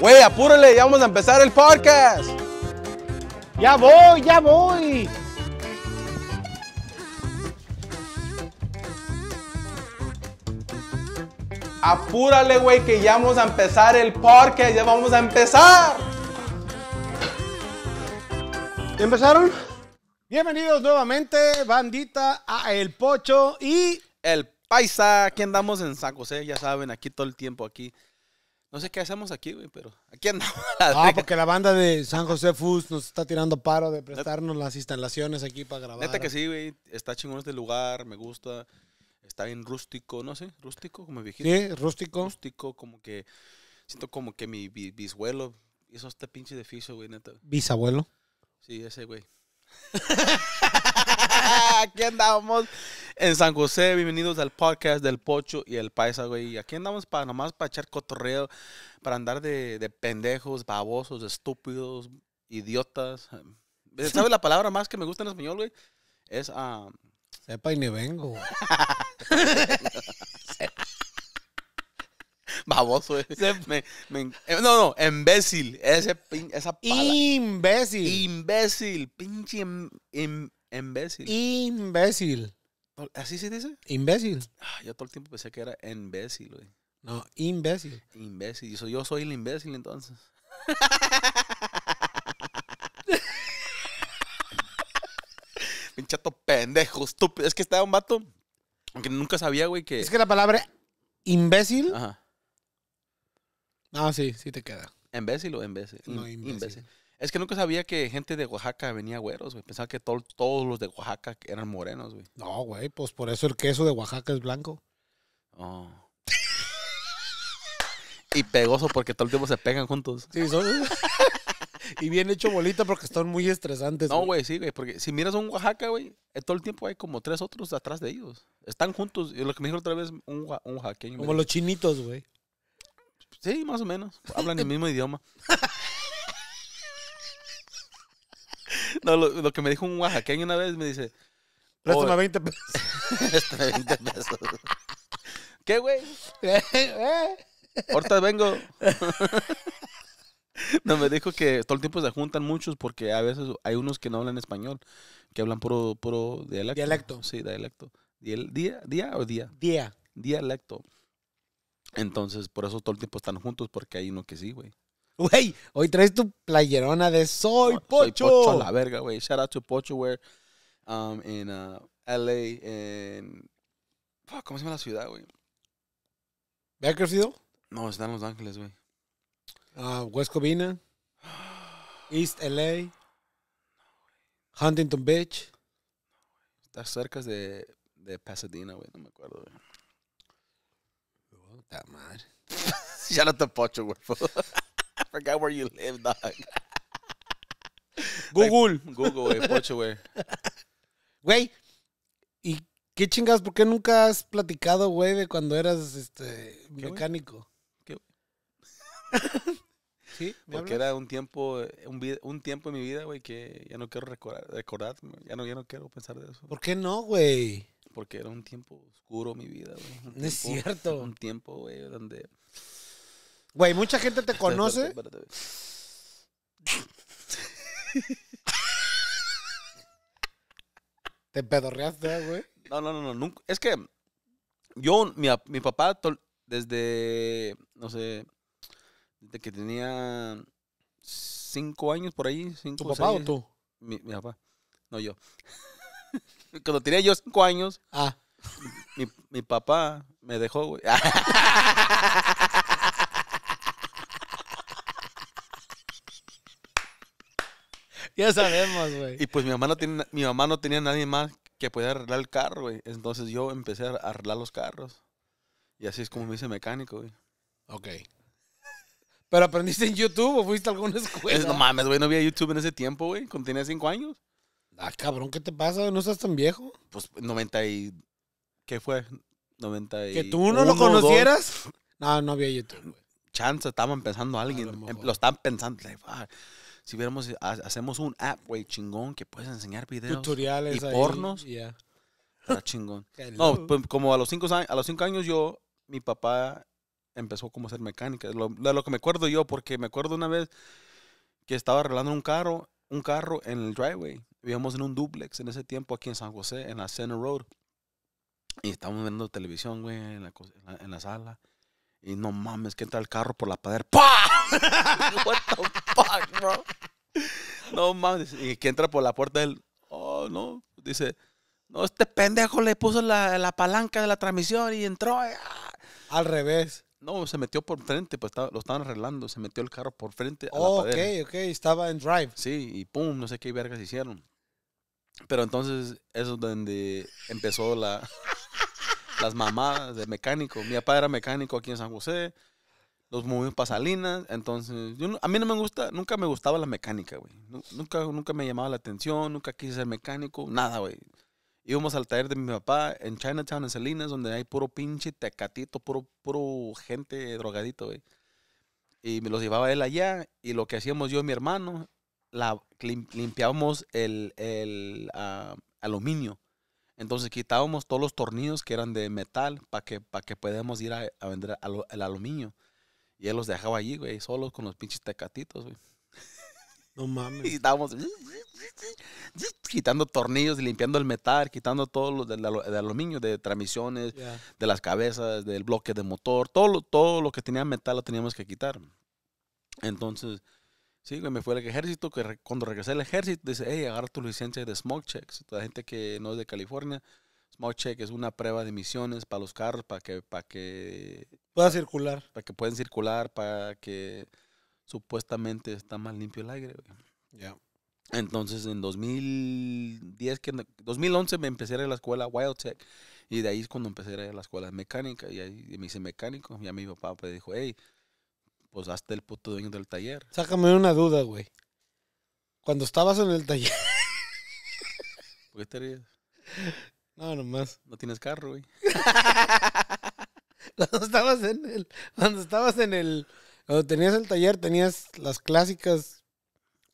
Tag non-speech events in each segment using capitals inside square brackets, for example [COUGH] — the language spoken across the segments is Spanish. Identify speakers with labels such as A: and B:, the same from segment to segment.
A: Güey, apúrale, ya vamos a empezar el podcast. Ya voy, ya voy. Apúrale, güey, que ya vamos a empezar el podcast, ya vamos a empezar. empezaron? Bienvenidos nuevamente, bandita, a El Pocho y El Paisa. Aquí andamos en San José, ya saben, aquí todo el tiempo, aquí no sé qué hacemos aquí, güey, pero aquí andamos. [LAUGHS] Ah, porque
B: la banda de San José Fus nos está tirando paro de prestarnos las instalaciones aquí para grabar. Neta que
A: sí, güey. Está chingón este lugar, me gusta. Está bien rústico, no sé, rústico, como viejito. Sí, rústico. Rústico, como que siento como que mi bisabuelo Eso este pinche edificio, güey, neta.
B: ¿Bisabuelo?
A: Sí, ese, güey. [LAUGHS] [LAUGHS] aquí andamos en San José. Bienvenidos al podcast del Pocho y el Paisa, güey. Aquí andamos para nomás para echar cotorreo, para andar de, pendejos, babosos, estúpidos, idiotas. Eh, ¿Sabes la palabra más que me gusta en español, güey? Es. a. Ah,
B: Sepa y ni vengo. [LAUGHS]
A: baboso. Eh. Me, eh, no, no, imbécil. Ese, esa Imbécil. Imbécil. Pinche imbécil. Imbécil. ¿Así se dice? Imbécil. Ah, yo todo el tiempo pensé que era imbécil, güey.
B: No, imbécil.
A: Imbécil. Yo, soy el imbécil entonces. [LAUGHS] chato pendejo, estúpido. Es que estaba un vato aunque nunca sabía, güey, que. Es que la palabra imbécil. Ajá.
B: Ah, sí, sí te queda.
A: ¿Imbécil o imbécil? No, imbécil. imbécil. Es que nunca sabía que gente de Oaxaca venía güeros, güey. Pensaba que todos los de Oaxaca eran morenos, güey. No, güey,
B: pues por eso el queso de Oaxaca es blanco.
A: Oh. [LAUGHS] y pegoso porque todo el tiempo se pegan juntos.
B: Sí, son... [LAUGHS] y bien hecho bolita
A: porque están muy estresantes. No, güey, sí, güey, porque si miras un Oaxaca, güey, eh, todo el tiempo hay como tres otros atrás de ellos. Están juntos. Y lo que me dijo otra vez un, un Como los
B: chinitos, güey.
A: Sí, más o menos. Hablan el [LAUGHS] mismo idioma. [LAUGHS] No, lo, que me dijo un oaxaqueño una vez me dice. Préstame 20 pesos. [LAUGHS] Préstame 20 pesos. [LAUGHS] ¿Qué, güey? Ahorita vengo. No, me dijo que todo el tiempo se juntan muchos porque a veces hay unos que no hablan español, que hablan puro, puro dialecto. Dialecto. Sí, dialecto. ¿Día, día o día? Día. Dialecto. Entonces, por eso todo el tiempo están juntos porque hay uno que sí, güey.
B: Güey, hoy traes tu playerona de Soy Pocho. Pocho a la
A: verga, güey. Shout out to Pocho Wear um, in uh, LA,
B: en. ¿Cómo se llama la ciudad, güey? ¿Bakersfield? No, está en Los Ángeles, güey. Ah, West Covina. East LA. Huntington Beach. Está cerca de,
A: de Pasadena, güey. No me acuerdo, güey. That madre. [LAUGHS] Shout out to pocho, güey. [LAUGHS] I where you live, dog. [LAUGHS] Google. Google, güey, pocho, güey.
B: Güey, ¿y qué chingas? ¿Por qué nunca has platicado, güey, de cuando eras este mecánico?
A: ¿Qué, [LAUGHS] Sí, porque era un tiempo, un, tiempo en mi vida, güey, que ya no quiero recordar, ya no, ya no quiero pensar de eso.
B: ¿Por qué no, güey?
A: Porque era un tiempo oscuro mi vida, güey. es cierto. Un tiempo, güey, donde
B: Güey, mucha gente te conoce. te pedorreaste, ¿eh, güey.
A: No, no, no, no. Nunca. Es que yo, mi, mi papá, desde, no sé, desde que tenía cinco años por ahí. Cinco, ¿Tu papá o tú? Mi, mi papá. No, yo. [LAUGHS] Cuando tenía yo cinco años, ah. mi, mi papá me dejó, güey. [LAUGHS]
B: [LAUGHS] ya sabemos, güey.
A: Y pues mi mamá no tenía, mi mamá no tenía nadie más que pudiera arreglar el carro, güey. Entonces yo empecé a arreglar los carros. Y así es como me hice mecánico, güey. Ok. ¿Pero aprendiste en YouTube o fuiste a alguna escuela? no mames, güey, no había YouTube en ese tiempo, güey, cuando tenía cinco años. Ah, cabrón, ¿qué te pasa? ¿No estás tan viejo? Pues 90 y... ¿Qué fue? 90 y... ¿Que tú no lo conocieras? No, no había YouTube, güey. Chance, estaban em, pensando alguien. lo, estaban pensando si viéramos, hacemos un app, güey, chingón, que puedes enseñar videos. Tutoriales. Y pornos. Ya. Ah, chingón. [LAUGHS] No, pues, como a los, cinco, a los cinco años yo, mi papá empezó como a hacer mecánica. Lo, de lo que me acuerdo yo, porque me acuerdo una vez que estaba arreglando un carro, un carro en el driveway. Vivíamos en un duplex en ese tiempo aquí en San José, en la Center Road. Y estábamos viendo televisión, güey, en la, en la sala. Y no mames, que entra el carro por la pared... [LAUGHS] What the fuck, bro? No mames. Y que entra por la puerta del. Oh, no. Dice. No, este pendejo le puso la, palanca de la transmisión y entró. Eh, ah". Al revés. No, se metió por frente, pues lo estaban arreglando. Se metió el carro por frente. Oh, ok, ok. Estaba en drive. Sí, y pum, no sé qué vergas hicieron. Pero entonces, eso es donde empezó la las mamadas de mecánico. Mi papá era mecánico aquí en San José. Los movimos para Salinas. Entonces, a mí no me gusta, nunca me gustaba la mecánica, güey. Nunca, nunca me llamaba la atención, nunca quise ser mecánico, nada, güey. Íbamos al taller de mi papá en Chinatown, en Salinas, donde hay puro pinche tecatito, puro, puro gente drogadito, güey. Y me los llevaba él allá. Y lo que hacíamos yo y mi hermano, la, limpiábamos el, ah, aluminio entonces quitábamos todos los tornillos que eran de metal para que, para que podamos ir a, vender el aluminio. Y él los dejaba allí, güey, solos con los pinches tecatitos, güey.
B: No mames. [LAUGHS] Y estábamos
A: quitando tornillos, limpiando el metal, quitando todo lo de aluminio, de transmisiones, de las cabezas, del bloque de motor, todo, todo lo que tenía metal lo teníamos que quitar. Entonces, Sí, me fue al ejército, que cuando regresé al ejército, dice, hey, agarra tu licencia de smoke checks. Toda la gente que no es de California, smoke check es una prueba de emisiones para los carros, para que... Para que
B: Pueda circular.
A: Para que puedan circular, para que supuestamente está más limpio el aire, Ya. Entonces, en 2010, que, 2011 me empecé a ir a la escuela Wild Tech. Y de ahí es cuando empecé a ir a la escuela de mecánica. Y ahí me hice mecánico. Y a mi papá me pues, dijo, hey, pues hasta el puto dueño del taller. Sácame una
B: duda, güey. Cuando estabas en el taller. ¿Por qué te ríes? No, nomás. No tienes carro, güey. [LAUGHS] cuando estabas en el. Cuando estabas en el. Cuando tenías el taller, tenías las clásicas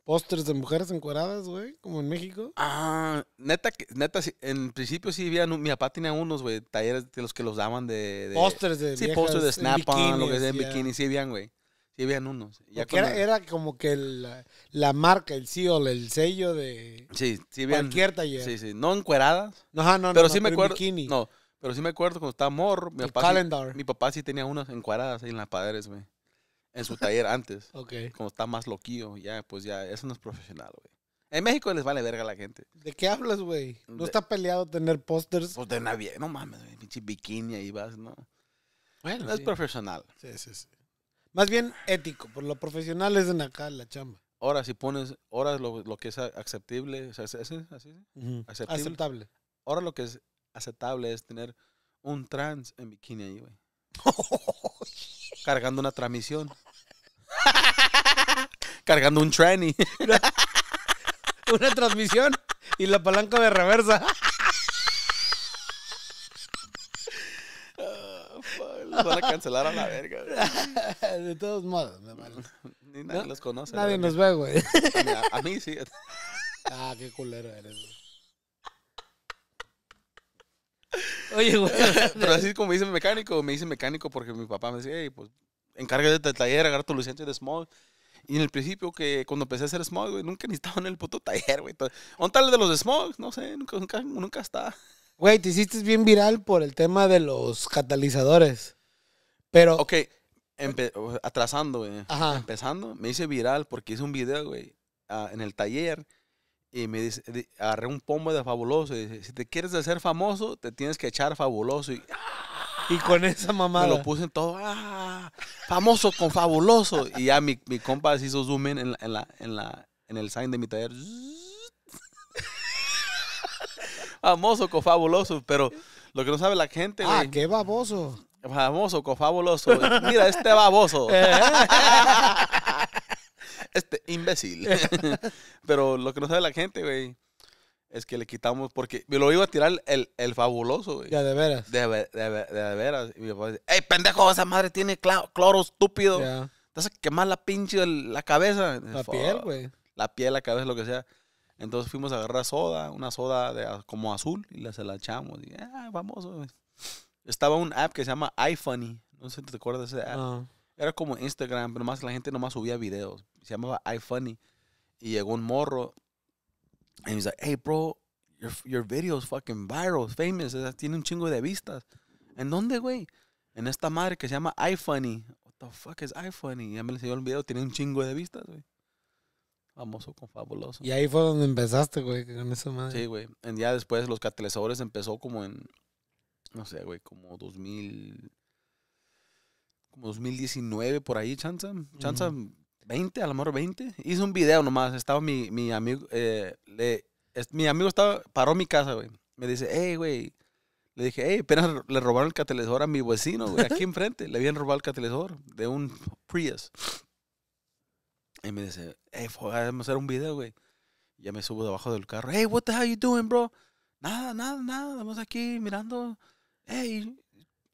B: pósters de mujeres encuadradas, güey, como en México.
A: Ah, neta, neta, en principio sí había, mi papá tenía unos, güey, talleres de los que los daban de... pósters de Sí, pósters de Snap-on, lo que sea, en bikini, sí habían, güey. Sí, vean unos. Ya era,
B: como que la, marca, el seal, el sello de... Cualquier taller. Sí,
A: sí. No encueradas. No, no, no, pero sí me acuerdo. No, pero sí me acuerdo cuando estaba mor, Mi, papá calendar. mi papá sí tenía unas encueradas ahí en las padres güey. En su taller [LAUGHS] antes. Ok. Cuando está más loquillo, ya, pues ya, eso no es profesional, güey. En México les vale verga a la gente.
B: ¿De qué hablas, güey? No está peleado tener pósters. Pues de nadie.
A: no mames, güey, pinche bikini ahí vas, ¿no? Bueno, No es profesional.
B: Sí, sí, sí. Más bien ético, por lo profesional es en acá la chamba.
A: Ahora, si pones, ahora lo, lo que es aceptable, ¿es, así? aceptable. aceptable. Ahora lo que es aceptable es tener un trans en bikini ahí, güey. [LAUGHS] Cargando una transmisión. [LAUGHS] Cargando un tranny.
B: [LAUGHS] una transmisión y la palanca de reversa. [LAUGHS] a cancelar a la verga. [LAUGHS] De todos modos, me [LAUGHS] Ni nadie los conoce. Nadie nos ve, güey. A mí, sí. Ah, qué culero eres, güey.
A: Oye, güey. Pero así como me dicen mecánico, me hice mecánico porque mi papá me decía, hey, pues encárgate del taller, agarra tu licencia de smog. Y en el principio, que cuando empecé a hacer smog, güey, nunca ni estaba en el puto taller, güey. tal de los smogs smog? No sé, nunca, nunca, nunca está.
B: Güey, te hiciste bien viral por el tema de los catalizadores. Pero.
A: Ok, atrasando, Empezando, me hice viral porque hice un video, güey, en el taller. Y me dice, agarré un pombo de fabuloso. si te quieres hacer famoso, te tienes que echar fabuloso. Y, y con
B: esa mamada. Me lo puse en todo. ¡ah!
A: Famoso con fabuloso. Y ya mi, mi compa se hizo zoom en, la, en, la, en, el sign de mi taller. [LAUGHS] famoso con fabuloso. Pero lo que no sabe la gente, ah, güey. Ah, qué baboso Famoso, cofabuloso. Mira, este baboso. [LAUGHS] Eh. este imbécil. [LAUGHS] Pero lo que no sabe la gente, güey, es que le quitamos, porque me lo iba a tirar el, fabuloso, güey. Ya, de veras. De, de de veras. Y mi papá dice, ¡Ey, pendejo, esa madre tiene cloro estúpido! Ya. Te quemar la pinche, la cabeza. La piel, güey. La piel, la cabeza, lo que sea. Entonces fuimos a agarrar soda, una soda de, como azul, y la, se la echamos. Y, ah, famoso, estaba un app que se llama iFunny. No sé si te acuerdas de ese app. Ah. Era como Instagram, pero más la gente nomás subía videos. Se llamaba iFunny. Y llegó un morro. Y me dice, hey, bro, your, your video fucking viral, famous. tiene un chingo de vistas. ¿En dónde, güey? En esta madre que se llama iFunny. What the fuck is iFunny? Ya me enseñó el video, tiene un chingo de vistas, güey. Famoso con fabuloso. Y
B: ahí fue donde empezaste, güey, con esa madre. Sí,
A: güey. Y día después los catalizadores empezó como en no sé, güey, como 2000, como 2019 por ahí, chanza, chanza, 20, a lo mejor 20. Hice un video nomás, estaba mi, mi amigo, eh, le, mi amigo estaba, paró mi casa, güey. Me dice, hey, güey. Le dije, hey, apenas le robaron el catalizador a mi vecino, güey, aquí enfrente. Le habían robado el catalizador de un Prius. Y me dice, hey, vamos a hacer un video, güey. Ya me subo debajo del carro. Hey, what the hell you doing, bro? Nada, nada, nada. Estamos aquí mirando hey,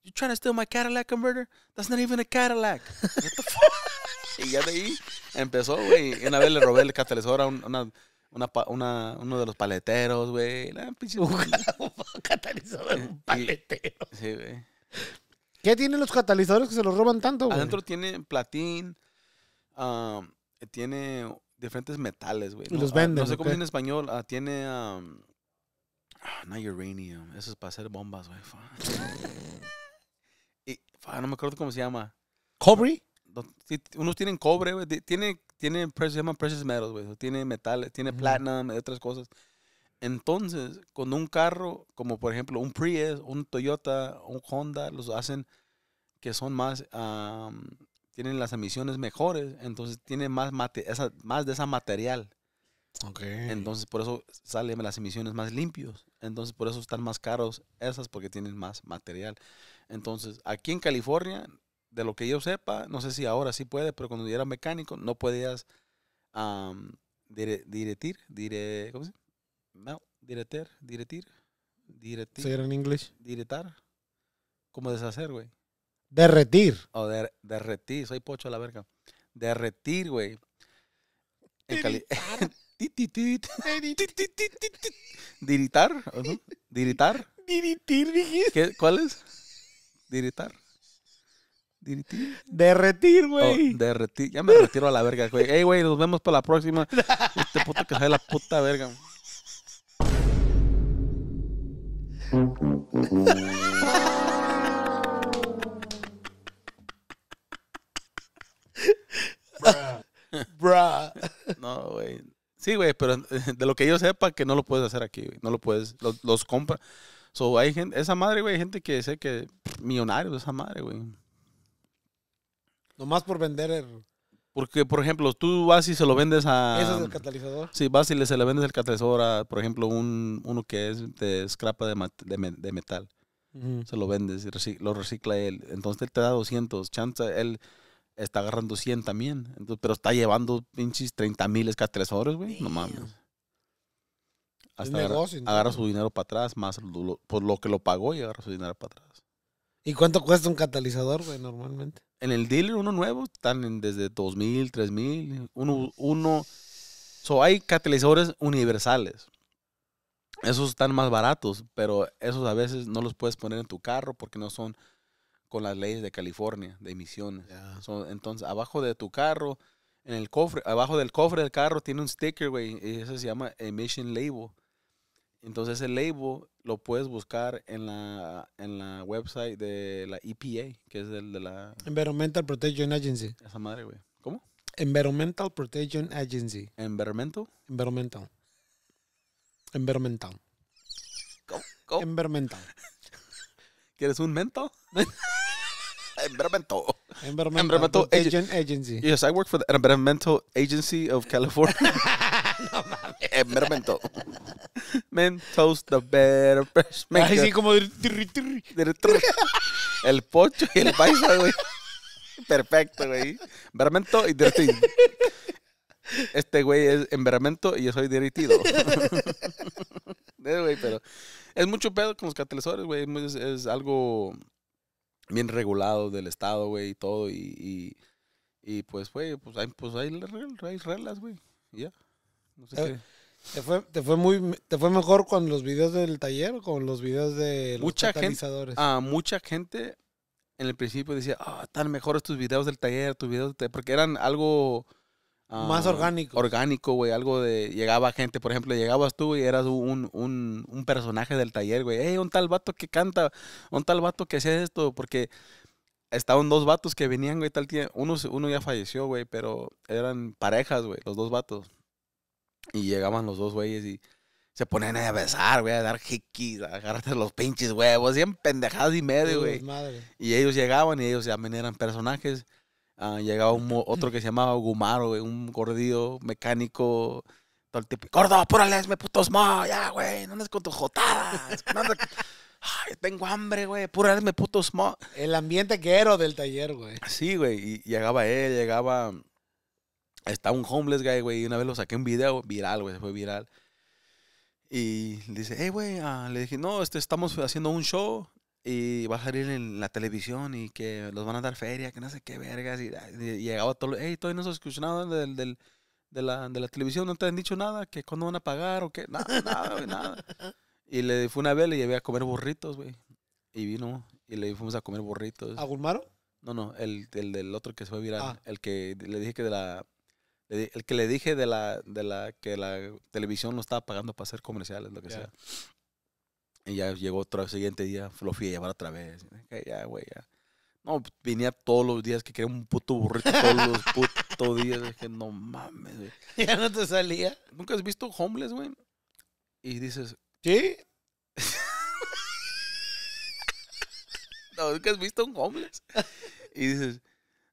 A: you trying to steal my Cadillac converter? That's not even a Cadillac. [LAUGHS] What the fuck? [LAUGHS] y ya de ahí empezó, güey. Una vez le robé el catalizador a una, una, una, uno de los paleteros, güey. Un [LAUGHS] catalizador, un paletero. Sí, güey.
B: ¿Qué tienen los catalizadores que se los roban tanto, güey? Adentro
A: tiene platín, um, tiene diferentes metales, güey. Y los ah, venden. No sé cómo es en español. Ah, tiene um, Ah, no uranium. Eso es para hacer bombas, [LAUGHS] y, no me acuerdo cómo se llama. ¿Cobre? unos tienen cobre, Tiene, tiene, se llama precious metals, Tiene metales, tiene mm otras cosas. Entonces, con un carro, como por ejemplo un Prius, un Toyota, un Honda, los hacen que son más, tienen las emisiones mejores, entonces tiene más, mate, más de esa material entonces, por eso salen las emisiones más limpios. Entonces, por eso están más caros esas porque tienen más material. Entonces, aquí en California, de lo que yo sepa, no sé si ahora sí puede, pero cuando yo era mecánico, no podías um, dire, dire, ¿cómo se dice? No, direter diretir diretir. en inglés? Directar. ¿Cómo deshacer, güey?
B: Derretir.
A: O derretir, soy pocho a la verga. Derretir, güey.
B: [LAUGHS]
A: Diritar, Diritar.
B: Diritir, dijiste.
A: ¿Cuál es? Diritar. Diritir.
B: Derretir, oh, güey.
A: derretir. Ya me retiro a la verga, güey. Ey, güey, nos vemos para la próxima. Este puto que sale la puta verga.
B: [LAUGHS] Bruh. Bruh. [LAUGHS]
A: No, güey. Sí, güey, pero [LAUGHS] de lo que yo sepa que no lo puedes hacer aquí, güey. No lo puedes, los, compra. So, hay gente, esa madre, güey, hay gente que sé que millonarios esa madre, güey.
B: Nomás por vender
A: Porque, por ejemplo, tú vas y se lo vendes a... Eso es el catalizador? Sí, vas y le, se le vendes el catalizador a, por ejemplo, un, uno que es de escrapa de, metal. Se lo vendes y lo recicla él. Entonces él te da 200. chanta él está agarrando 100 también. pero está llevando pinches 30 mil cada tres güey. No mames. Hasta agarra, su dinero para atrás, más por pues, lo que lo pagó y agarra su dinero para atrás.
B: ¿Y cuánto cuesta un catalizador, güey, normalmente?
A: En el dealer, uno nuevo, están desde 2000, 3000. Uno. uno so, hay catalizadores universales. Esos están más baratos, pero esos a veces no los puedes poner en tu carro porque no son con las leyes de California de emisiones. entonces, abajo de tu carro, en el cofre, abajo del cofre del carro tiene un sticker, güey, y ese se llama emission label. Entonces, ese label lo puedes buscar en la, en la website de la EPA, que es el de la...
B: Environmental Protection Agency. Esa madre, güey. ¿Cómo? Environmental Protection Agency. ¿Environmental? Environmental. Environmental. ¿Cómo? ¿Cómo? Environmental. cómo [LAUGHS] cómo
A: quieres un mento? [LAUGHS] environmental. Environmental, agency. Yes, I work for the environmental agency of [LAUGHS] California. no mames. Environmental. Mentos the better fresh Así como el pocho y el paisa, güey. Perfecto, güey. Enveramento y dirty. Este güey es envermento y yo soy derretido. [LAUGHS] Eh, pero es mucho pedo con los catalizadores, güey. es, algo bien regulado del Estado, güey, y todo. Y, pues, güey, pues hay, pues, hay, reglas, güey. Ya. No sé eh,
B: Te fue, te, fue muy, ¿Te fue mejor con los videos del taller o con los videos de los mucha catalizadores? Ah,
A: mucha gente en el principio decía, ah, tan mejores tus videos del taller, tus videos del taller, porque eran algo más ah, orgánico. Orgánico, güey. Algo de. Llegaba gente, por ejemplo, llegabas tú y eras un, personaje del taller, güey. ¡Ey, un tal vato que canta, un tal vato que hace esto, porque estaban dos vatos que venían, güey, tal tiempo. Uno, ya falleció, güey, pero eran parejas, güey, los dos vatos. Y llegaban los dos güeyes y se ponían a besar, güey, a dar jiquis, a agarrarte los pinches huevos, hacían pendejadas y medio, güey. Y ellos llegaban y ellos ya también eran personajes. Ah, llegaba otro que se llamaba Gumaro, güey, un gordillo mecánico. Todo el tipo, gordo, apúrales, me putos mo, ya, güey, no andes con tus jotadas. [LAUGHS] tengo
B: hambre, güey, apúrales, me putos mo. El ambiente era del taller, güey.
A: Sí, güey, y llegaba él, llegaba. Estaba un homeless guy, güey, y una vez lo saqué en video, viral, güey, se fue viral. Y le dice, hey, güey, ah", le dije, no, este, estamos haciendo un show y va a salir en la televisión y que los van a dar feria, que no sé qué vergas. Y, llegaba todo, hey, estoy no suscripcionado del, del, de, la, de la televisión, no te han dicho nada, que cuándo van a pagar o qué, nada, nada, nada. [LAUGHS] Y le fue una vez, le llevé a comer burritos, güey. Y vino, y le fuimos a comer burritos. ¿A Gulmaro? No, no, el, el del otro que se fue viral, ah. el que le dije que de la el que le dije de la, de la que la televisión no estaba pagando para hacer comerciales, lo que sea. Y ya llegó otro el siguiente día, lo fui a llevar otra vez. Ya, güey, ya. No, venía todos los días que quería un puto burrito todos los [LAUGHS] putos días. Dije, no mames, güey. [LAUGHS] ¿Ya no te salía? ¿Nunca has visto homeless, güey? Y dices, ¿sí? [LAUGHS] no, nunca has visto un homeless. y dices,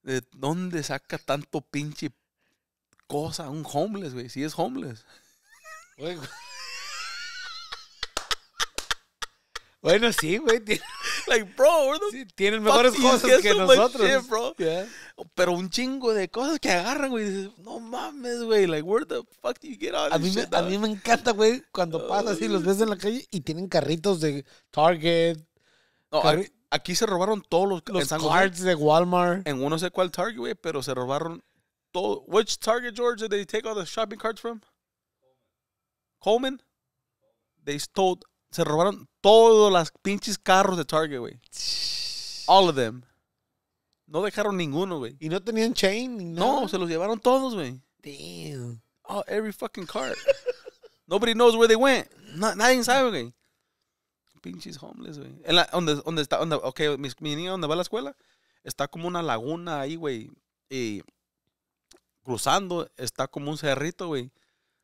A: ¿de dónde saca tanto pinche cosa un homeless, güey? Si es homeless.
B: Bueno, sí, güey. [LAUGHS] Like,
A: bro, sí,
B: tienen mejores cosas que nosotros. bro. Pero un chingo de cosas que agarran, güey.
A: no mames, güey. Like, where the fuck do you get all a this mí shit, A mí
B: me encanta, güey, cuando oh, pasa así, los ves en la calle y tienen carritos de Target.
A: aquí, se robaron todos los, los cards de
B: Walmart.
A: En uno sé cuál Target, güey, pero se robaron todo. Which Target, George, did they take all the shopping carts from? Coleman? They stole se robaron todos los pinches carros de Target, güey. All of them. No dejaron ninguno, güey. ¿Y no tenían chain? No, se los llevaron todos, güey. Damn. Oh, every fucking car. [LAUGHS] Nobody knows where they went. nadie sabe, güey. Pinches homeless, güey. En la, donde, está, ok, mi, mi niña donde va a la escuela, está como una laguna ahí, güey. Y cruzando, está como un cerrito, güey.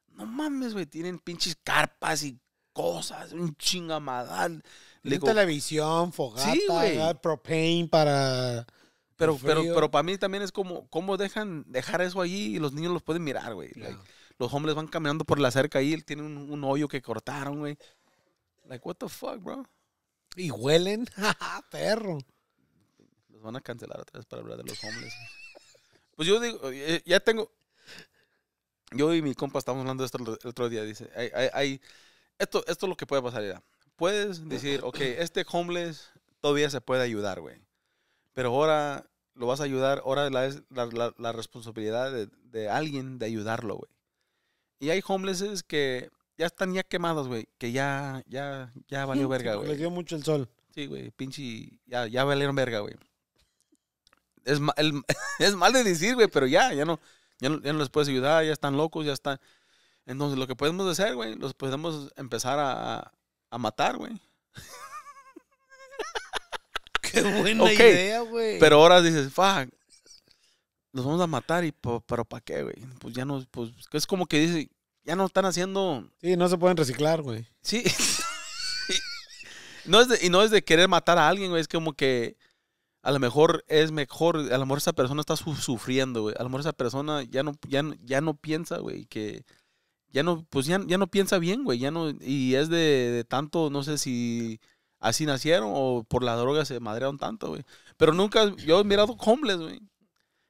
A: No mames, güey. Tienen pinches carpas y cosas, un chingamadal. de televisión, fogata,
B: propane para... Pero, pero,
A: para mí también es como, ¿cómo dejan dejar eso allí y los niños los pueden mirar, güey? los hombres van caminando por la cerca ahí, él tiene un, hoyo que cortaron, güey. Like, what the fuck, bro? Y huelen,
B: [LAUGHS] perro.
A: Los van a cancelar otra vez para hablar de los hombres. [LAUGHS] pues yo digo, eh, ya tengo. Yo y mi compa estamos hablando de esto el otro día. Dice, hay, esto, es lo que puede pasar, ya. Puedes decir, ok, [CLEARS THROAT] este homeless todavía se puede ayudar, güey. Pero ahora lo vas a ayudar, ahora es la, responsabilidad de, alguien de ayudarlo, güey. Y hay homelesses que ya están ya quemados, güey, que ya, ya, ya valió [LAUGHS] verga, güey. Le dio
B: mucho el sol. Sí,
A: güey, pinche, ya, ya valieron verga, güey. Es, [LAUGHS] es mal de decir, güey, pero ya, ya no, ya no, ya no les puedes ayudar, ya están locos, ya están entonces, lo que podemos hacer, güey, los podemos empezar a, a matar, güey. [LAUGHS] Qué buena idea, güey. Pero ahora dices, fuck, los vamos a matar, y pero ¿para qué, güey? Pues ya no, pues es como que dice, ya no están haciendo.
B: Sí, no se pueden reciclar, güey.
A: Sí. y, [LAUGHS] no es de, y no es de querer matar a alguien, güey, es como que a lo mejor es mejor, a lo mejor esa persona está sufriendo, güey. A lo mejor esa persona ya no, ya, ya no piensa, güey, que ya no, pues ya, no piensa bien, güey, ya no, y es de, tanto, no sé si así nacieron o por la droga se madrearon tanto, güey. Pero nunca, yo he mirado homeless, güey,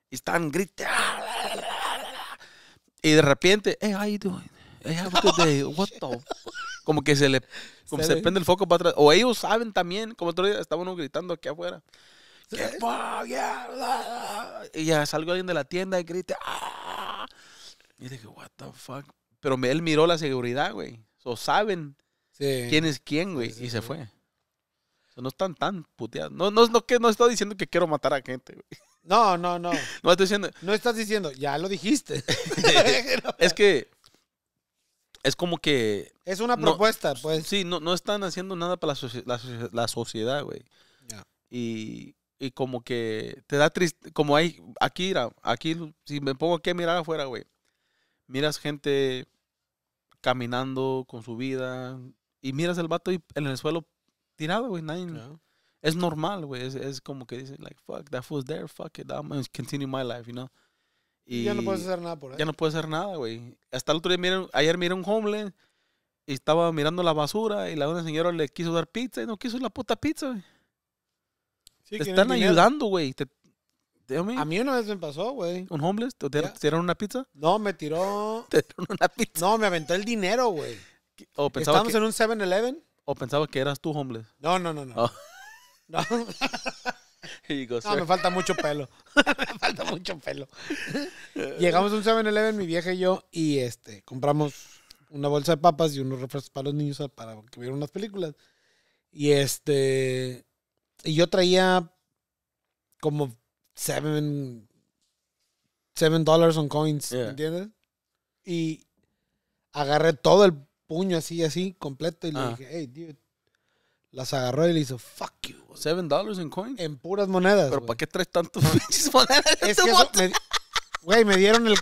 A: y están gritando, y de repente, hey, eh, how you doing? Hey, eh, [LAUGHS] what the... Como que se le, como se, prende el foco para atrás. O ellos saben también, como otro día estaban gritando aquí afuera. ¿Qué? Y ya salgo alguien de la tienda y grita. Ah", y dije, what the fuck, pero él miró la seguridad, güey. O saben quién es quién, güey. y se fue. no están tan puteados. No, no, no, que, no estoy diciendo que quiero matar a gente, güey. No, no, no. [LAUGHS] No estoy diciendo.
B: No estás diciendo, ya lo dijiste.
A: [LAUGHS] [LAUGHS] es que. Es como que. Es una propuesta, pues. Sí, no, no están haciendo nada para la, sociedad, güey. Y, y, como que te da triste. Como hay. Aquí, aquí, si me pongo aquí a mirar afuera, güey. Miras gente caminando con su vida. Y miras al vato y en el suelo tirado, güey. Nadie, Es normal, güey. Es, como que dicen, like, fuck, that was there, fuck it, I'm gonna continue my life, you know.
B: Y ya no puedes hacer nada por ahí. Ya no
A: puedes hacer nada, güey. Hasta el otro día, miren, ayer miré un homeless y estaba mirando la basura y la una señora le quiso dar pizza y no quiso la puta pizza, güey.
B: te están ayudando, güey. Te, a mí una vez me pasó, güey. ¿Un homeless? ¿Te, tiraron una pizza? No, me tiró. [LAUGHS] ¿Te una pizza? No, me aventó el dinero, güey. ¿Estábamos en un 7-Eleven?
A: ¿O pensaba que eras tú homeless?
B: No, no, no, no. Oh. [LAUGHS] [LAUGHS] No. me falta mucho pelo. me falta mucho pelo. Llegamos a un 7-Eleven, mi vieja y yo, y este, compramos una bolsa de papas y unos refrescos para los niños para que vieran unas películas. Y este, y yo traía como seven, seven dollars on coins, yeah. ¿entiendes? Y agarré todo el puño así, así, completo, y le ah. dije, hey, dude. Las agarró y le hizo, fuck you. Seven dollars en coins. En puras monedas. Pero ¿para qué traes tantos [LAUGHS] pinches monedas? Es este güey, me dieron el.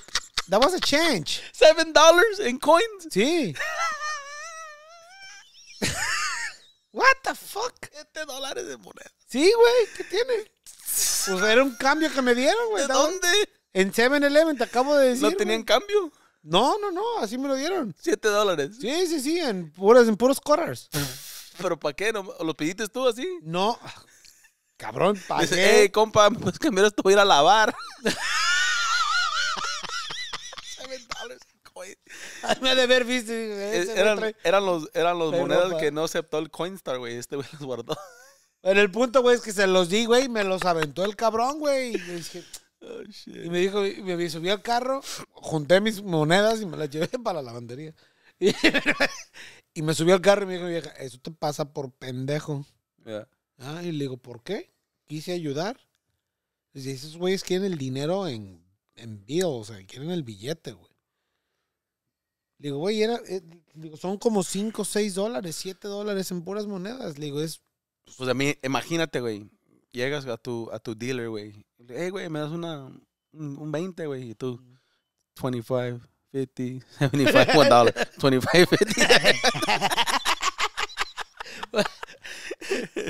B: That was a change. Seven dollars en coins. Sí. [LAUGHS] What the fuck? 7 dólares de moneda. Sí, güey, ¿qué tiene? Pues era un cambio que me dieron, güey. ¿De dónde? En 7-Eleven, te acabo de decir. ¿No tenían cambio? No, no, no, así me lo dieron. ¿Siete dólares? Sí, sí, sí, en puros, en puros corners.
A: ¿Pero para qué? ¿No, ¿Lo pediste tú así? No. Cabrón, pagué. Dice, hey, compa, pues que mira, te voy a ir a lavar. Ay, me ha de haber visto. Eh, eran, eran, los, eran los monedas que no aceptó el Coinstar, güey. Este güey los guardó.
B: Pero el punto, güey, es que se los di, güey, y me los aventó el cabrón, güey. Y, oh, me dijo, me subí al carro, junté mis monedas y me las llevé para la lavandería. [LAUGHS] Y, me subí al carro y me dijo, vieja, eso te pasa por pendejo. Ah, y le digo, ¿por qué? Quise ayudar. Y dice, esos güeyes quieren el dinero en, en o sea, quieren el billete, güey. Le digo, güey, era, eh, son como 5, 6 dólares, 7 dólares en puras monedas. Le digo, es pues, pues a mí,
A: imagínate, güey, llegas a tu, a tu dealer, güey. Hey, güey, me das una, un, 20, güey, y tú, 25, 50, 75, $1, 25, 50.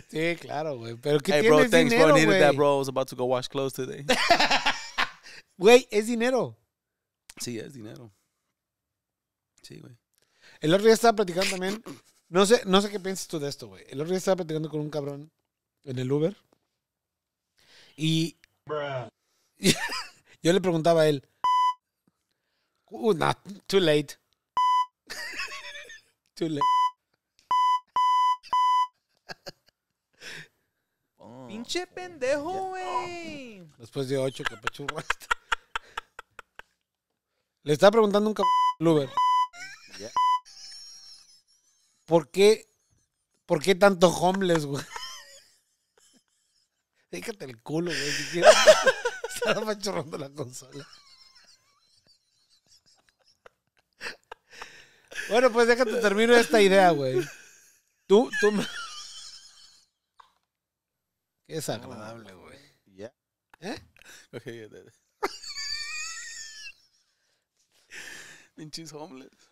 A: sí, claro, güey. Pero ¿qué hey, bro, thanks, bro. I needed that, bro. I was about to go wash clothes today. [LAUGHS]
B: [LAUGHS] Güey, es dinero. Sí, es dinero. Sí, güey. El otro día estaba platicando también no sé, no sé qué piensas tú de esto, güey. El otro día estaba platicando con un cabrón en el Uber. Y. [LAUGHS] yo le preguntaba a él. Uh, too late. [LAUGHS] too late.
A: Oh, Pinche pendejo, güey.
B: Después de ocho capachurro. [LAUGHS] le estaba preguntando un cabrón el en Uber. ¿por qué, ¿por qué tanto homeless, güey? [LAUGHS] Déjate el culo, güey, si quieres. [LAUGHS] Estaba machorrando la consola. Bueno, pues déjate termino esta idea, güey. Tú, tú me... Qué desagradable, güey.
A: ¿Ya? ¿Eh? te. [LAUGHS] Pinches homeless.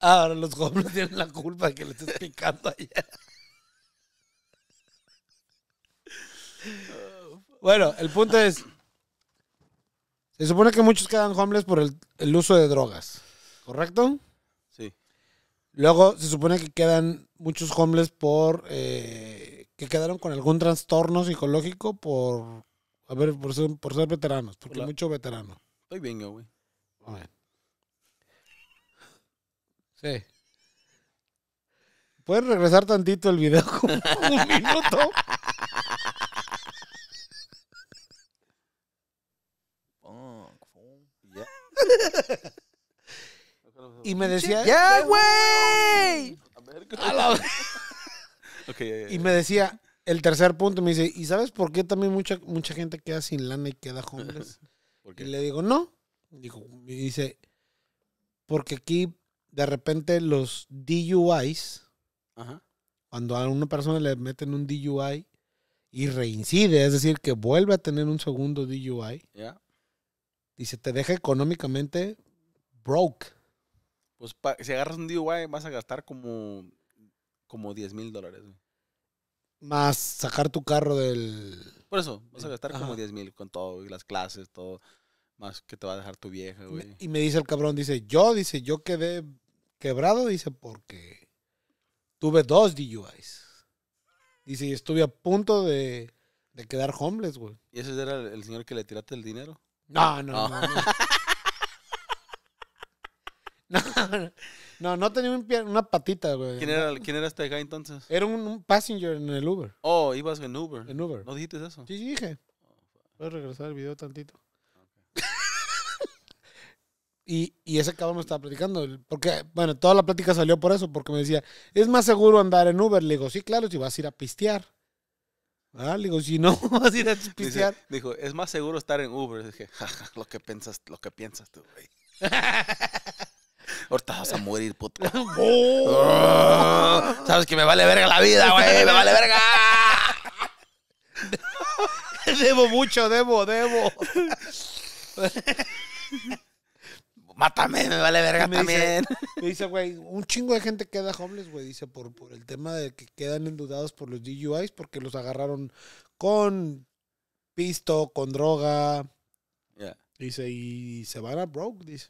B: Ah, ahora los hombres tienen la culpa que les estés picando allá. Bueno, el punto es. Se supone que muchos quedan homeless por el, uso de drogas, ¿correcto? Sí. Luego se supone que quedan muchos homeless por. Eh, que quedaron con algún trastorno psicológico por. A ver, por ser, veteranos, porque hay mucho veterano. Estoy bien güey. Sí. Puedes regresar tantito el video como un [LAUGHS] minuto? y me decía, ¡Ya, güey! [LAUGHS] y me decía, el tercer punto, me dice, ¿y sabes por qué también mucha, mucha gente queda sin lana y queda homeless? [LAUGHS] y le digo, no. Y me dice, porque aquí de repente los DUIs, Ajá. cuando a una persona le meten un DUI y reincide, es decir, que vuelve a tener un segundo DUI, y se te deja económicamente broke.
A: Pues si agarras un DUI vas a gastar como, como 10 mil dólares.
B: Más sacar tu carro del...
A: Por eso, vas a gastar como 10 mil con todo, las clases, todo más que te va a dejar tu vieja,
B: Y me dice el cabrón, dice, yo, dice, yo quedé quebrado, dice, porque tuve dos DUIs. Dice, y estuve a punto de, quedar homeless, güey.
A: ¿Y ese era el, señor que le tiraste el dinero? No, no, no.
B: No, [LAUGHS] no, tenía una patita, güey. ¿Quién era,
A: ¿Quién era este guy entonces?
B: Era un, passenger en el Uber,
A: Oh, ibas en Uber. en Uber. ¿No dijiste eso? Sí, sí,
B: dije. Voy a regresar el video tantito. Y, ese cabrón me estaba platicando, porque, bueno, toda la plática salió por eso, porque me decía, es más seguro andar en Uber. Le digo, sí, claro, si vas a ir a pistear. Ah, le digo, si no, [LAUGHS] vas a ir a pistear.
A: dijo, es más seguro estar en Uber. Le dije, jaja, lo que piensas, lo que piensas tú, güey. [LAUGHS] Ahorita vas a morir, puto. [LAUGHS] Ah, sabes que me vale verga la vida, güey, me vale verga.
B: debo mucho, debo, debo mátame, me vale verga también. [LAUGHS] Dice, güey, un chingo de gente queda homeless, güey, dice, por, por el tema de que quedan endudados por los DUIs porque los agarraron con pisto, con droga. Dice, y se van a broke, dice.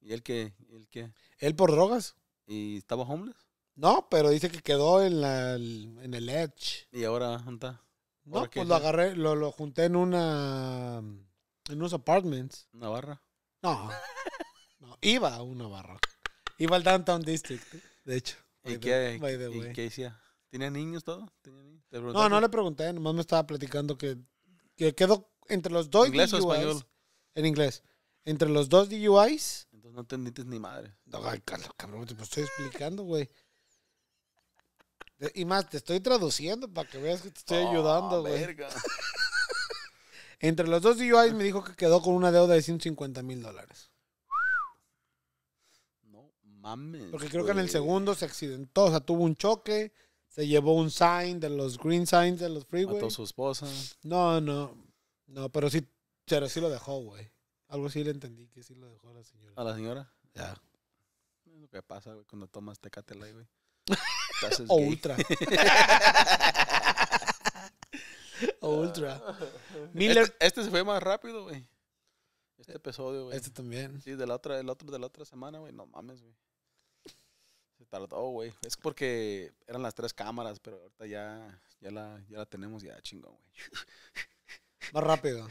B: ¿Y
A: él qué? ¿El qué?
B: Él por drogas. ¿Y estaba homeless? No, pero dice que quedó en, la, en el Edge. ¿Y ahora junta.
A: No, pues lo agarré,
B: lo, lo junté en una. en unos apartments. ¿Una barra? No. [LAUGHS] iba
A: a un Navarro.
B: Iba al Downtown District,
A: de hecho. ¿Y qué, ¿y qué hacía? ¿Tenía niños todo? No, no le
B: pregunté, nomás me estaba platicando que, que quedó entre los dos ¿Inglés o español? En inglés. Entre los dos DUIs. Entonces no entendiste ni madre. No, Carlos, cabrón, te pues estoy explicando, güey. Y más, te estoy traduciendo para que veas que te estoy ah, ayudando, güey. [LAUGHS] Entre los dos DUIs me dijo que quedó con una deuda de 150 mil dólares
A: mames. Porque creo
B: que en el segundo se accidentó, o sea, tuvo un choque, se llevó un sign de los green signs de los freeways. Mató a su esposa. No, no, no, pero sí, pero sí lo dejó, güey. Algo sí le entendí, que sí lo dejó a la señora. ¿A la señora?
A: Ya. Es lo que pasa, güey, cuando tomas tecate güey. [LAUGHS] o ultra. o este, ultra. Miller... Este, este se fue más rápido, güey. Este episodio, güey. Este también. Sí, de la otra, el otro de la otra semana, güey. No mames, güey. Se tardó, güey. Es porque eran las tres cámaras, pero ahorita ya, ya, la, ya la tenemos, ya ah, chingón, güey.
B: [LAUGHS] Más rápido.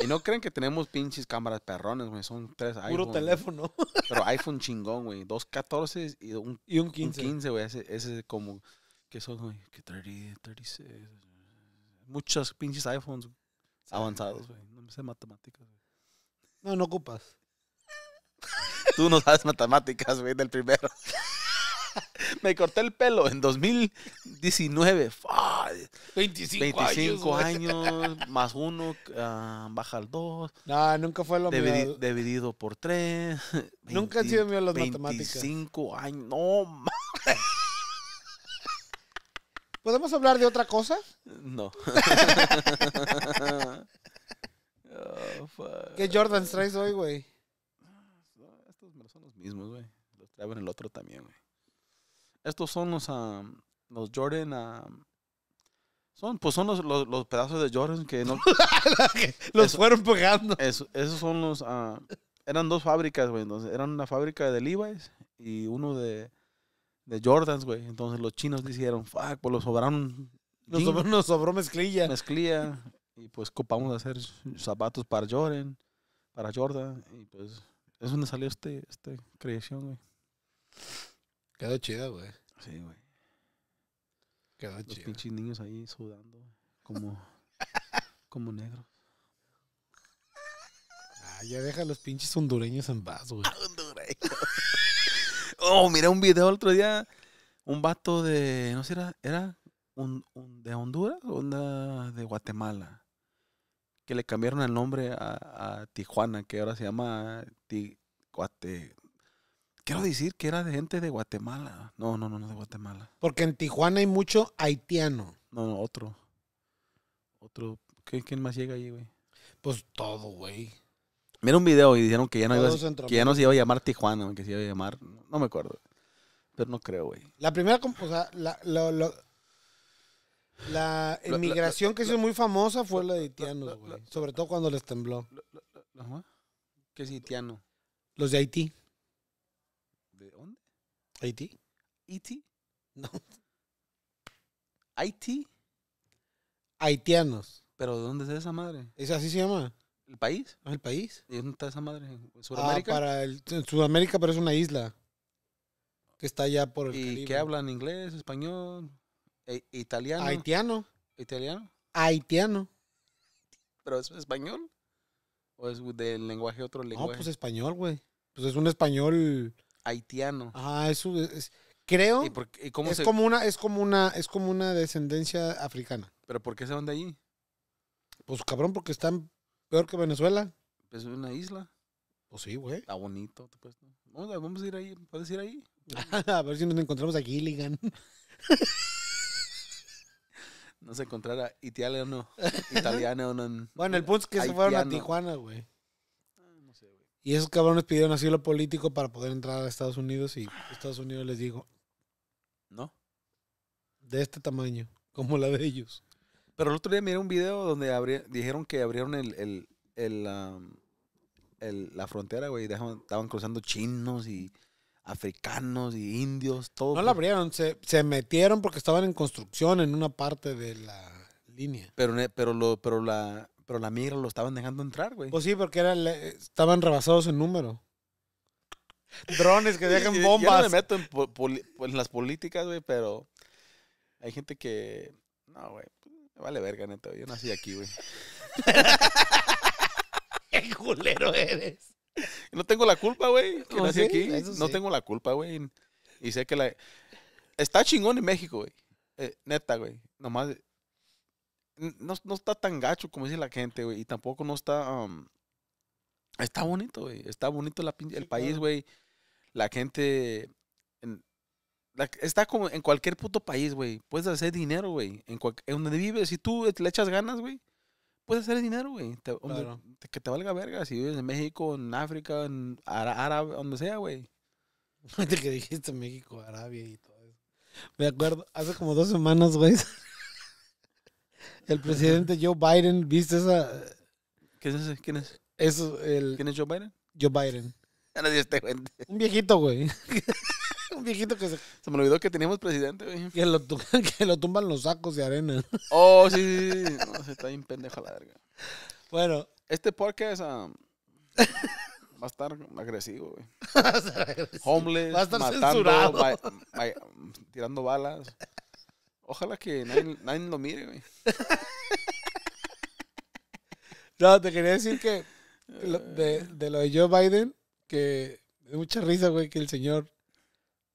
A: Y no creen que tenemos pinches cámaras perrones, güey. Son tres iPhone. Puro teléfono. Pero iPhone chingón, güey. Dos 14 y un, 15. Un 15, güey. Ese, es como. ¿Qué son, güey? Que 30, 36. Muchas pinches iPhones avanzados, güey. No me sé matemáticas,
B: No, no ocupas.
A: Tú no sabes matemáticas, güey, del primero. [LAUGHS] Me corté el pelo en 2019. 25, años, más uno, ah, baja al 2.
B: No, nunca fue lo mejor. mío.
A: Dividido por 3. [LAUGHS] Nunca he han sido mío las matemáticas.
B: 25 años. No, [LAUGHS] ¿Podemos hablar de otra cosa? No.
A: Oh, ¿Qué Jordans traes hoy, güey? mismos, güey. Los traen el otro también, güey. Estos son los, los Jordan. son, pues son los, pedazos de Jordan que no. [LAUGHS] los fueron pegando. esos son los. eran dos fábricas, güey. Entonces, eran una fábrica de Levi's y uno de, de Jordans, güey. Entonces, los chinos dijeron, fuck, pues los sobraron. Nos sobró, mezclilla. Mezclilla. Y pues copamos hacer zapatos para Jordan, para Jordan. Y pues es donde salió este, este creación, güey.
B: Quedó chida, güey. Sí,
A: güey. Quedó Los pinches niños ahí sudando, güey. Como, [LAUGHS] como negros. Ah, ya deja a los pinches hondureños en paz, güey. [LAUGHS] Hondureños. oh, miré un video el otro día. Un vato de, no sé, era, era un, un de Honduras o de Guatemala que le cambiaron el nombre a, Tijuana, que ahora se llama Ti, Quiero decir que era de gente de Guatemala. No, no, no, no de Guatemala.
B: Porque en Tijuana hay mucho haitiano.
A: No, no, otro.
B: Otro. ¿Quién, quién más llega ahí, güey? Pues todo, güey.
A: Mira un video y dijeron que ya no, no se iba a llamar Tijuana, que se iba a llamar. No me acuerdo. Pero no creo, güey.
B: La primera. O sea, la, lo, la inmigración que es muy famosa fue la de haitianos, güey. Sobre todo cuando les tembló.
A: ¿Qué es haitiano? Los de Haití. ¿De dónde?
B: Haití. ¿Haití? No. ¿Haití? Haitianos. ¿Pero de dónde es esa madre? ¿Es así se llama?
A: ¿El país? Ah, el país. dónde está esa madre? ¿En ah, Sudamérica? Ah, para
B: en Sudamérica, pero es una isla. Que está allá por el ¿Y qué
A: hablan? ¿Inglés? ¿Español? Eh, italiano. Haitiano. Italiano.
B: Haitiano.
A: ¿Pero es español? ¿O es del lenguaje otro lenguaje? No, pues
B: español, güey. Pues es un español. Haitiano. Ah, eso es, creo.
A: ¿Y cómo es como una,
B: es como una, es como una descendencia africana. ¿Pero por qué se van de allí? Pues cabrón, porque están peor que Venezuela. Pues es una isla. Pues sí, güey. Está bonito.
A: vamos, vamos a ir ahí. ¿Puedes ir ahí?
B: [LAUGHS] a ver si nos encontramos a Gilligan. [LAUGHS]
A: no se encontrara italiano, [LAUGHS] italiano. no. bueno, el punto es que se fueron a Tijuana,
B: güey. Ah, no sé, güey. Y esos cabrones pidieron asilo político para poder entrar a Estados Unidos y Estados Unidos les dijo, ¿no? De este tamaño, como la de ellos.
A: Pero el otro día miré un video donde dijeron que abrieron um, el, la frontera, güey, y
B: estaban cruzando chinos y africanos y indios, todo. No la pues. abrieron, se, metieron porque estaban en construcción en una parte de la línea.
A: Pero, pero, lo, pero, la, pero la migra lo estaban dejando entrar, güey. Pues sí, porque era,
B: estaban rebasados en número. Drones que [LAUGHS] dejan bombas. Yo no me
A: meto en, las políticas, güey, pero hay gente que... No, güey, pues, me vale verga, neta. Yo nací aquí, güey.
B: [LAUGHS] ¡Qué culero eres!
A: [LAUGHS] No tengo la culpa, güey, oh, No tengo la culpa, güey. Y sé que la... Está chingón en México, güey. Eh, neta, güey. Nomás... No, está tan gacho como dice la gente, güey. Y tampoco no está... Um, está bonito, güey. Está bonito el país, güey. La gente... Está como en cualquier puto país, güey. Puedes hacer dinero, güey. En, donde vives. Si tú le echas ganas, güey puedes hacer dinero, güey. que te valga verga si vives en México, en África, en
B: Árabe, donde sea, güey. que dijiste México, Arabia y todo eso. Me acuerdo, hace como dos semanas, güey. [LAUGHS] El presidente Joe Biden, ¿viste esa? ¿Qué es ese? ¿Quién es? el... ¿Quién es Joe Biden? Joe Biden. [LAUGHS] Un viejito, güey. [LAUGHS] un viejito que se. Se me olvidó que teníamos presidente, güey. Que lo, [LAUGHS] que lo tumban los sacos de arena. [LAUGHS] Oh, sí, sí, sí. se está bien pendejo
A: la verga. Bueno. Este podcast um, va a estar agresivo, güey. Homeless, va a estar matando, tirando balas. Ojalá que nadie, nadie lo mire, güey.
B: No, te quería decir que de, de lo de Joe Biden, que Es mucha risa, güey, que el señor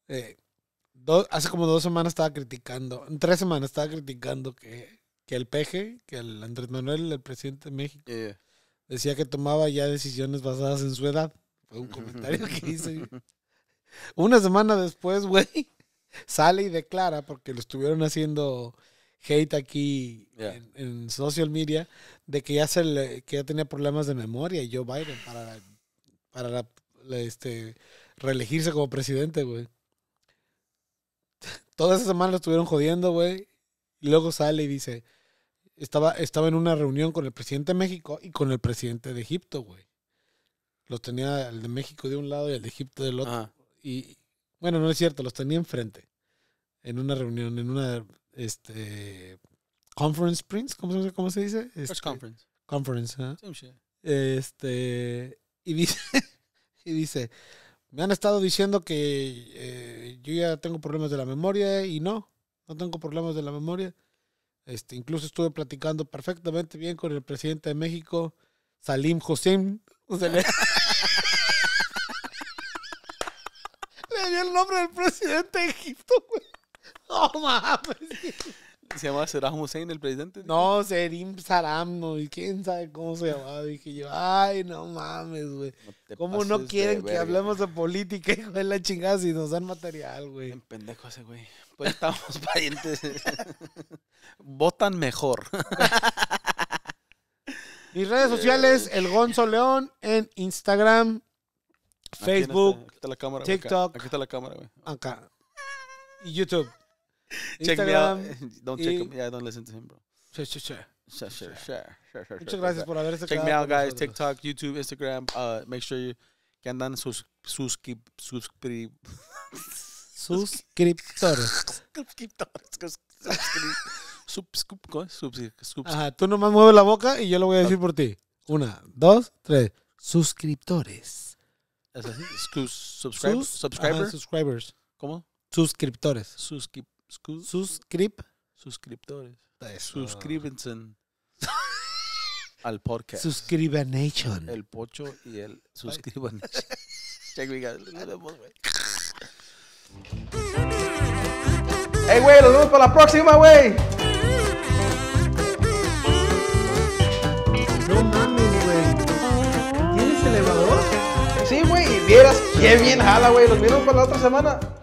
B: eh, hace como dos semanas estaba criticando, en tres semanas estaba criticando que, que el PG, que el Andrés Manuel, el presidente de México, eh. decía que tomaba ya decisiones basadas en su edad. Fue un comentario que hice. [LAUGHS] Una semana después, güey, sale y declara, porque lo estuvieron haciendo hate aquí en, social media de que ya se que ya tenía problemas de memoria y Joe Biden para para este reelegirse como presidente, güey. Todas esas semanas lo estuvieron jodiendo, güey. Y luego sale y dice, estaba, estaba en una reunión con el presidente de México y con el presidente de Egipto, güey. Los tenía el de México de un lado y el de Egipto del otro. Y bueno, no es cierto, los tenía enfrente. En una reunión, en una este conference prince, ¿cómo, se, cómo se dice? Este, conference. Conference, ¿eh? Este y dice [LAUGHS] y dice me han estado diciendo que eh, yo ya tengo problemas de la memoria y no, no tengo problemas de la memoria. Este, incluso estuve platicando perfectamente bien con el presidente de México, Salim Hussein. le... [LAUGHS] di el nombre del presidente de Egipto, güey. [LAUGHS] No mames.
A: [LAUGHS] se llamaba Saddam Hussein el presidente.
B: No, Serim Saram, no, quién sabe cómo se llamaba. Dije yo, ay, no mames, güey. ¿Cómo no quieren que hablemos de política, hijo de la chingada, si nos dan material, güey? En pendejo ese, güey. Pues estamos [LAUGHS] parientes.
A: [LAUGHS] Votan
B: mejor. Mis redes sociales, el Gonzo León, en Instagram,
A: Facebook, TikTok. Aquí está la cámara,
B: güey. Acá. Y YouTube. [LAUGHS] check me out. [LAUGHS] Don't check him.
A: Yeah, don't listen to him, bro. Share, share, share. Share, share, Muchas gracias por haber haberse Check me out, guys. TikTok, YouTube, Instagram. Uh, make sure you, que andan sus, sus, sus, [LAUGHS] suscriptores.
B: Suscriptores. Suscriptores. Ajá, tú nomás mueves la boca y yo lo voy a decir por ti. Una, dos, tres. Suscriptores.
A: sus Subscribers. ¿Cómo?
B: Suscriptores.
A: Suscriptores. Suscriptores. Suscríbanse. [LAUGHS] al podcast. Nation. El pocho y el [LAUGHS] suscriban [LAUGHS] Ey, güey, nos vemos para la próxima, güey. No mames, güey. ¿Tienes elevador? Sí, güey, y vieras qué bien jala, güey. nos vemos para la otra semana.